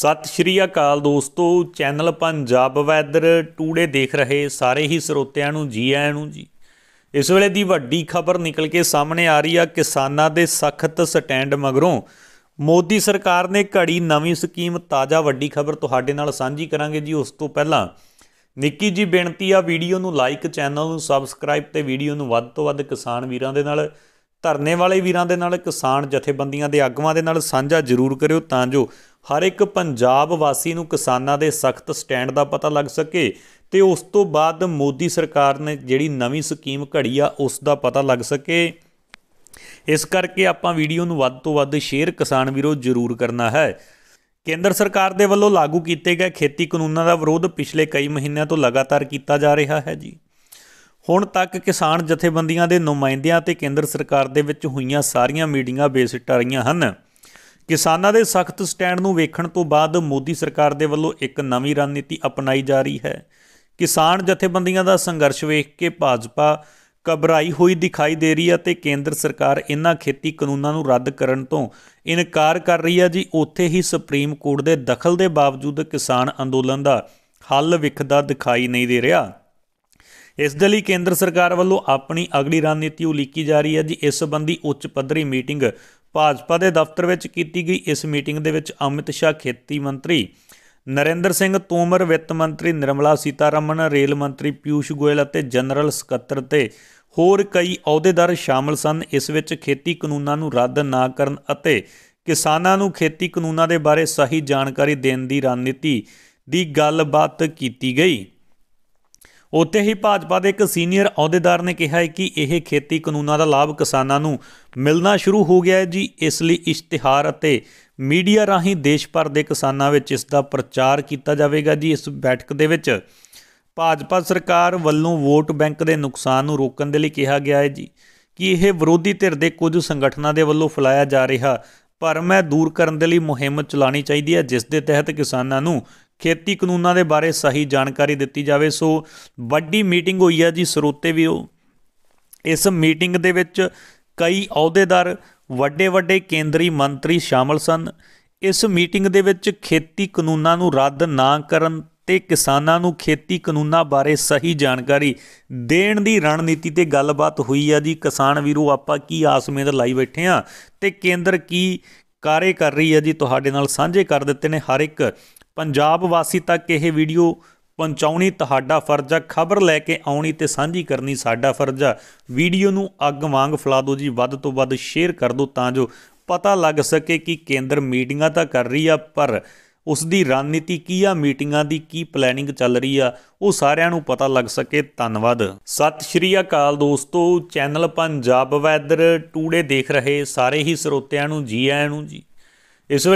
ਸਤਿ ਸ਼੍ਰੀ ਅਕਾਲ ਦੋਸਤੋ channel Punjab weather today ਦੇਖ ਰਹੇ ਸਾਰੇ ਹੀ ਸਰੋਤਿਆਂ ਨੂੰ ਜੀ ਆਇਆਂ ਨੂੰ ਜੀ ਇਸ ਵੇਲੇ ਦੀ ਵੱਡੀ ਖਬਰ ਨਿਕਲ ਕੇ ਸਾਹਮਣੇ ਆ ਰਹੀ ਆ ਕਿਸਾਨਾਂ ਦੇ ਸਖਤ ਸਟੈਂਡ ਮਗਰੋਂ ਮੋਦੀ ਸਰਕਾਰ ਨੇ ਘੜੀ ਨਵੀਂ ਸਕੀਮ ਤਾਜ਼ਾ ਵੱਡੀ ਖਬਰ ਤੁਹਾਡੇ ਨਾਲ ਸਾਂਝੀ ਕਰਾਂਗੇ ਜੀ ਉਸ ਤੋਂ ਪਹਿਲਾਂ ਨਿੱਕੀ ਜੀ ਬੇਨਤੀ ਆ ਵੀਡੀਓ ਨੂੰ ਲਾਈਕ ਚੈਨਲ ਨੂੰ ਸਬਸਕ੍ਰਾਈਬ ਤੇ ਵੀਡੀਓ ਨੂੰ ਵੱਧ ਤੋਂ ਵੱਧ ਕਿਸਾਨ ਵੀਰਾਂ ਦੇ ਨਾਲ ਧਰਨੇ ਵਾਲੇ ਵੀਰਾਂ ਦੇ ਨਾਲ ਕਿਸਾਨ ਜਥੇਬੰਦੀਆਂ ਦੇ ਆਗੂਆਂ ਦੇ ਨਾਲ ਸਾਂਝਾ ਜ਼ਰੂਰ ਕਰਿਓ ਤਾਂ ਜੋ ਹਰ ਇੱਕ ਪੰਜਾਬ ਵਾਸੀ ਨੂੰ ਕਿਸਾਨਾਂ ਦੇ ਸਖਤ ਸਟੈਂਡ ਦਾ ਪਤਾ ਲੱਗ ਸਕੇ ਤੇ ਉਸ ਤੋਂ ਬਾਅਦ ਮੋਦੀ ਸਰਕਾਰ ਨੇ ਜਿਹੜੀ ਨਵੀਂ ਸਕੀਮ ਘੜੀ ਆ ਉਸ ਦਾ ਪਤਾ ਲੱਗ ਸਕੇ ਇਸ ਕਰਕੇ ਆਪਾਂ ਵੀਡੀਓ ਨੂੰ ਵੱਧ ਤੋਂ ਵੱਧ ਸ਼ੇਅਰ ਕਿਸਾਨ ਵੀਰੋ ਜ਼ਰੂਰ ਕਰਨਾ ਹੈ ਕੇਂਦਰ ਸਰਕਾਰ ਦੇ ਵੱਲੋਂ ਲਾਗੂ ਕੀਤੇ ਗਏ ਖੇਤੀ ਕਾਨੂੰਨਾਂ ਦਾ ਵਿਰੋਧ ਪਿਛਲੇ ਕਈ ਮਹੀਨਿਆਂ ਤੋਂ ਲਗਾਤਾਰ ਕੀਤਾ ਜਾ ਰਿਹਾ ਹੈ ਜੀ ਹੁਣ ਤੱਕ ਕਿਸਾਨ ਜਥੇਬੰਦੀਆਂ ਦੇ ਨੁਮਾਇੰਦਿਆਂ ਤੇ ਕੇਂਦਰ ਸਰਕਾਰ ਦੇ ਵਿੱਚ ਹੋਈਆਂ ਸਾਰੀਆਂ ਮੀਟਿੰਗਾਂ ਬੇਸਿੱਟਾ ਰਹੀਆਂ ਹਨ ਕਿਸਾਨਾਂ ਦੇ ਸਖਤ ਸਟੈਂਡ ਨੂੰ ਵੇਖਣ ਤੋਂ ਬਾਅਦ ਮੋਦੀ ਸਰਕਾਰ ਦੇ ਵੱਲੋਂ ਇੱਕ ਨਵੀਂ ਰਣਨੀਤੀ ਅਪਣਾਈ ਜਾ ਰਹੀ ਹੈ ਕਿਸਾਨ ਜਥੇਬੰਦੀਆਂ ਦਾ ਸੰਘਰਸ਼ ਵੇਖ ਕੇ ਭਾਜਪਾ ਕਬਰਾਈ ਹੋਈ ਦਿਖਾਈ ਦੇ ਰਹੀ ਹੈ ਤੇ ਕੇਂਦਰ ਸਰਕਾਰ ਇਹਨਾਂ ਖੇਤੀ ਕਾਨੂੰਨਾਂ ਨੂੰ ਰੱਦ ਕਰਨ ਤੋਂ ਇਨਕਾਰ ਕਰ ਰਹੀ ਹੈ ਜੀ ਉੱਥੇ ਹੀ ਸੁਪਰੀਮ ਕੋਰਟ ਦੇ ਦਖਲ ਦੇ ਬਾਵਜੂਦ ਕਿਸਾਨ ਅੰਦੋਲਨ ਦਾ ਹੱਲ ਵਿਖਦਾ ਦਿਖਾਈ ਨਹੀਂ ਦੇ ਰਿਹਾ ਇਸ ਦੇ ਲਈ ਕੇਂਦਰ ਸਰਕਾਰ ਵੱਲੋਂ ਆਪਣੀ ਅਗਲੀ ਰਣਨੀਤੀ ਉਲੀਕੀ ਜਾ ਰਹੀ ਹੈ ਜੀ ਇਸ ਸੰਬੰਧੀ ਉੱਚ ਪੱਧਰੀ ਮੀਟਿੰਗ ਭਾਜਪਾ ਦੇ ਦਫ਼ਤਰ ਵਿੱਚ ਕੀਤੀ ਗਈ ਇਸ ਮੀਟਿੰਗ ਦੇ ਵਿੱਚ ਅਮਿਤ ਸ਼ਾਹ ਖੇਤੀ ਮੰਤਰੀ ਨਰਿੰਦਰ ਸਿੰਘ ਤੋਮਰ ਵਿੱਤ ਮੰਤਰੀ ਨਿਰਮਲਾ ਸੀਤਾਰਮਨ ਰੇਲ ਮੰਤਰੀ ਪਿਊਸ਼ ਗੋਇਲ ਅਤੇ ਜਨਰਲ ਸਕੱਤਰ ਤੇ ਹੋਰ ਕਈ ਅਹੁਦੇਦਾਰ ਸ਼ਾਮਲ ਸਨ ਇਸ ਵਿੱਚ ਖੇਤੀ ਕਾਨੂੰਨਾਂ ਨੂੰ ਰੱਦ ਨਾ ਕਰਨ ਅਤੇ ਕਿਸਾਨਾਂ ਨੂੰ ਖੇਤੀ ਕਾਨੂੰਨਾਂ ਦੇ ਬਾਰੇ ਸਹੀ ਜਾਣਕਾਰੀ ਦੇਣ ਦੀ ਰਣਨੀਤੀ ਦੀ ਗੱਲਬਾਤ ਕੀਤੀ ਗਈ ਉੱਥੇ ਹੀ ਭਾਜਪਾ ਦੇ ਇੱਕ ਸੀਨੀਅਰ ਅਹੁਦੇਦਾਰ ਨੇ ਕਿਹਾ ਹੈ ਕਿ ਇਹ ਖੇਤੀ ਕਾਨੂੰਨਾਂ ਦਾ ਲਾਭ ਕਿਸਾਨਾਂ ਨੂੰ ਮਿਲਣਾ ਸ਼ੁਰੂ ਹੋ ਗਿਆ ਹੈ ਜੀ ਇਸ ਲਈ ਇਸ਼ਤਿਹਾਰ ਅਤੇ ਮੀਡੀਆ ਰਾਹੀਂ ਦੇਸ਼ ਭਰ ਦੇ ਕਿਸਾਨਾਂ ਵਿੱਚ ਇਸ ਦਾ ਪ੍ਰਚਾਰ ਕੀਤਾ ਜਾਵੇਗਾ ਜੀ ਇਸ ਬੈਠਕ ਦੇ ਵਿੱਚ ਭਾਜਪਾ ਸਰਕਾਰ ਵੱਲੋਂ ਵੋਟ ਬੈਂਕ ਦੇ ਨੁਕਸਾਨ ਨੂੰ ਰੋਕਣ ਦੇ ਲਈ ਕਿਹਾ ਗਿਆ ਹੈ ਜੀ ਕਿ ਇਹ ਵਿਰੋਧੀ ਧਿਰ ਦੇ ਕੁਝ ਸੰਗਠਨਾਂ ਦੇ ਵੱਲੋਂ ਫੈਲਾਇਆ ਜਾ ਰਿਹਾ ਪਰ ਮੈਂ ਦੂਰ ਕਰਨ ਦੇ ਲਈ ਮੁਹਿੰਮ ਚਲਾਣੀ ਚਾਹੀਦੀ ਹੈ ਜਿਸ ਦੇ ਤਹਿਤ ਕਿਸਾਨਾਂ ਨੂੰ ਖੇਤੀ ਕਾਨੂੰਨਾਂ ਦੇ ਬਾਰੇ ਸਹੀ ਜਾਣਕਾਰੀ ਦਿੱਤੀ ਜਾਵੇ ਸੋ ਵੱਡੀ ਮੀਟਿੰਗ ਹੋਈ ਹੈ ਜੀ ਸਰੋਤੇ ਵੀ ਉਹ ਇਸ ਮੀਟਿੰਗ ਦੇ ਵਿੱਚ ਕਈ ਅਹੁਦੇਦਾਰ ਵੱਡੇ ਵੱਡੇ ਕੇਂਦਰੀ ਮੰਤਰੀ ਸ਼ਾਮਲ ਸਨ ਇਸ ਮੀਟਿੰਗ ਦੇ ਵਿੱਚ ਖੇਤੀ ਕਾਨੂੰਨਾਂ ਨੂੰ ਰੱਦ ਨਾ ਕਰਨ ਤੇ ਕਿਸਾਨਾਂ ਨੂੰ ਖੇਤੀ ਕਾਨੂੰਨਾਂ ਬਾਰੇ ਸਹੀ ਜਾਣਕਾਰੀ ਦੇਣ ਦੀ ਰਣਨੀਤੀ ਤੇ ਗੱਲਬਾਤ ਹੋਈ ਆ ਜੀ ਕਿਸਾਨ ਵੀਰੋ ਆਪਾਂ ਕੀ ਆਸਮੇਂ ਦੇ ਲਾਈ ਬੈਠੇ ਆ ਤੇ ਕੇਂਦਰ ਕੀ ਕਾਰੇ ਕਰ ਰਹੀ ਹੈ ਜੀ ਤੁਹਾਡੇ ਨਾਲ ਸਾਂਝੇ ਕਰ ਦਿੱਤੇ ਨੇ ਹਰ ਇੱਕ ਪੰਜਾਬ ਵਾਸੀ ਤੱਕ ਇਹ ਵੀਡੀਓ ਪਹੁੰਚਾਉਣੀ ਤੁਹਾਡਾ ਫਰਜ਼ ਆ ਖਬਰ ਲੈ ਕੇ ਆਉਣੀ ਤੇ ਸਾਂਝੀ ਕਰਨੀ ਸਾਡਾ ਫਰਜ਼ ਆ ਵੀਡੀਓ ਨੂੰ ਅੱਗ ਵਾਂਗ ਫਲਾ ਦਿਓ ਜੀ ਵੱਧ ਤੋਂ ਵੱਧ ਸ਼ੇਅਰ ਕਰ ਦਿਓ ਤਾਂ ਜੋ ਪਤਾ ਲੱਗ ਸਕੇ ਕਿ ਕੇਂਦਰ ਮੀਟਿੰਗਾਂ ਤਾਂ ਕਰ ਰਹੀ ਆ ਪਰ ਉਸ ਦੀ ਰਣਨੀਤੀ ਕੀ ਆ ਮੀਟਿੰਗਾਂ ਦੀ ਕੀ ਪਲੈਨਿੰਗ ਚੱਲ ਰਹੀ ਆ ਉਹ ਸਾਰਿਆਂ ਨੂੰ ਪਤਾ ਲੱਗ ਸਕੇ ਧੰਨਵਾਦ ਸਤਿ ਸ਼੍ਰੀ ਅਕਾਲ ਦੋਸਤੋ ਚੈਨਲ ਪੰਜਾਬ ਵੈਦਰ ਟੂਡੇ ਦੇਖ ਰਹੇ ਸਾਰੇ ਹੀ ਸਰੋਤਿਆਂ ਨੂੰ ਜੀ ਆਇਆਂ ਨੂੰ ਜੀ ਇਸ